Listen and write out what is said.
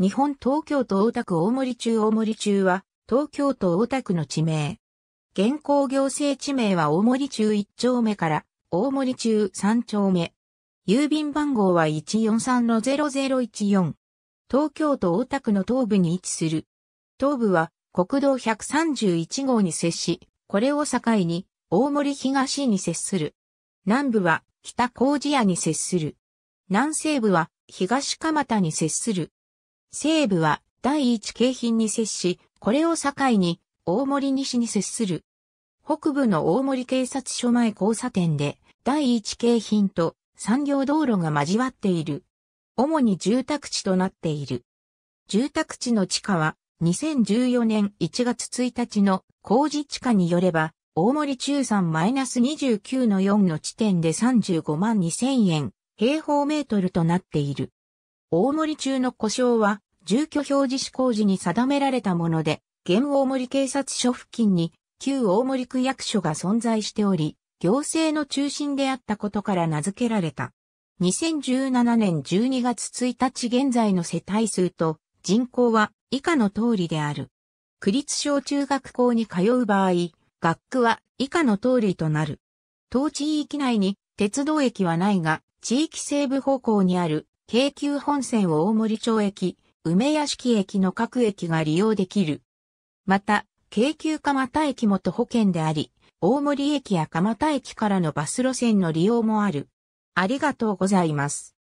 日本東京都大田区大森中大森中は、東京都大田区の地名。現行行政地名は大森中1丁目から大森中3丁目。郵便番号は143-0014。東京都大田区の東部に位置する。東部は国道131号に接し、これを境に大森東に接する。南部は北麹屋に接する。南西部は東蒲田に接する。西部は第一京浜に接し、これを境に大森西に接する。北部の大森警察署前交差点で第一京浜と産業道路が交わっている。主に住宅地となっている。住宅地の地価は2014年1月1日の工事地価によれば、大森中山 -29 の4の地点で35万2000円平方メートルとなっている。大森中の故障は、住居表示施行時に定められたもので、現大森警察署付近に、旧大森区役所が存在しており、行政の中心であったことから名付けられた。2017年12月1日現在の世帯数と人口は以下の通りである。区立小中学校に通う場合、学区は以下の通りとなる。当地域内に鉄道駅はないが、地域西部方向にある京急本線を大森町駅、梅屋敷駅の各駅が利用できる。また、京急蒲田駅も徒歩圏であり、大森駅や蒲田駅からのバス路線の利用もある。ありがとうございます。